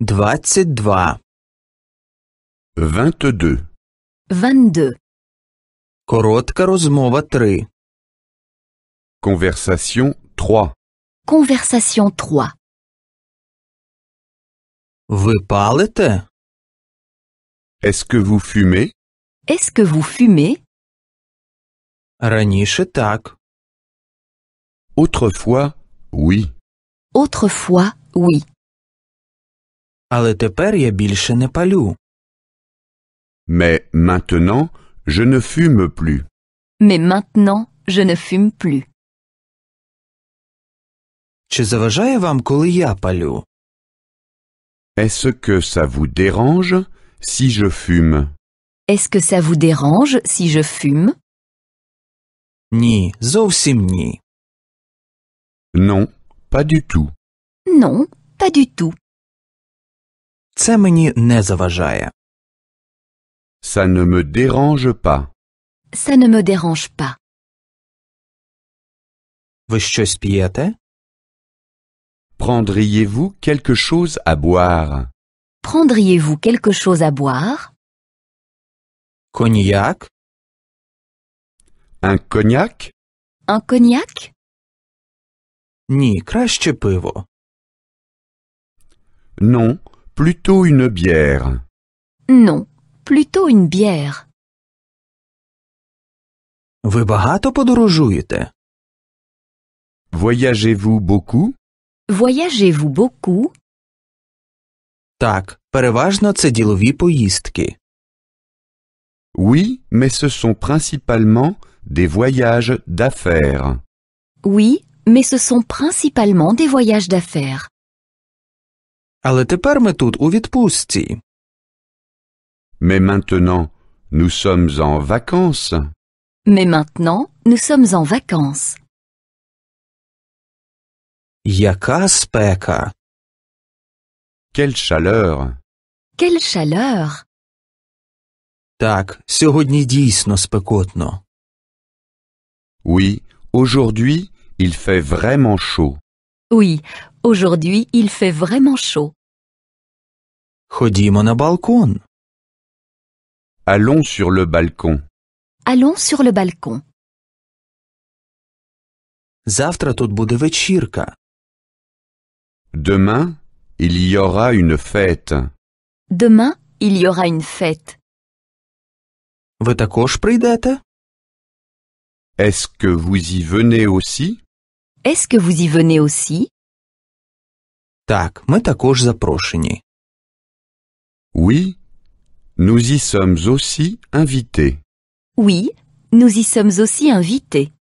22 22 22. Коротка розмова 3. Conversation 3. Conversation 3. Vous палите? Est-ce que vous fumez Est-ce que vous fumez Раніше так. Autrefois, oui. Autrefois, oui. Mais maintenant, je ne fume plus. Mais maintenant, je ne fume plus. Чи заважає Est-ce que ça vous dérange si je fume Est-ce que ça vous dérange si je fume Non, pas du tout. Non, pas du tout. Ça ne me dérange pas. Ça ne me dérange pas. Prendriez-vous quelque chose à boire Prendriez-vous quelque chose à boire Cognac Un cognac Un cognac Non, Plutôt une bière. Non, plutôt une bière. Voyagez-vous beaucoup? Voyagez-vous beaucoup? Oui, mais ce sont principalement des voyages d'affaires. Oui, mais ce sont principalement des voyages d'affaires. Mais maintenant, nous sommes en vacances. Mais maintenant, nous sommes en vacances. Яка спека. Quelle chaleur. Quelle chaleur. Так, сьогодні дійсно спекотно. Oui, aujourd'hui, il fait vraiment chaud. Oui, Aujourd'hui, il fait vraiment chaud. Ходімо на балкон. Allons sur le balcon. Allons sur le balcon. Завтра тут буде Demain, il y aura une fête. Demain, il y aura une fête. Ви також прийдете? Est-ce que vous y venez aussi Est-ce que vous y venez aussi Так, також запрошені. Oui, nous y sommes aussi invités. Oui, nous y sommes aussi invités.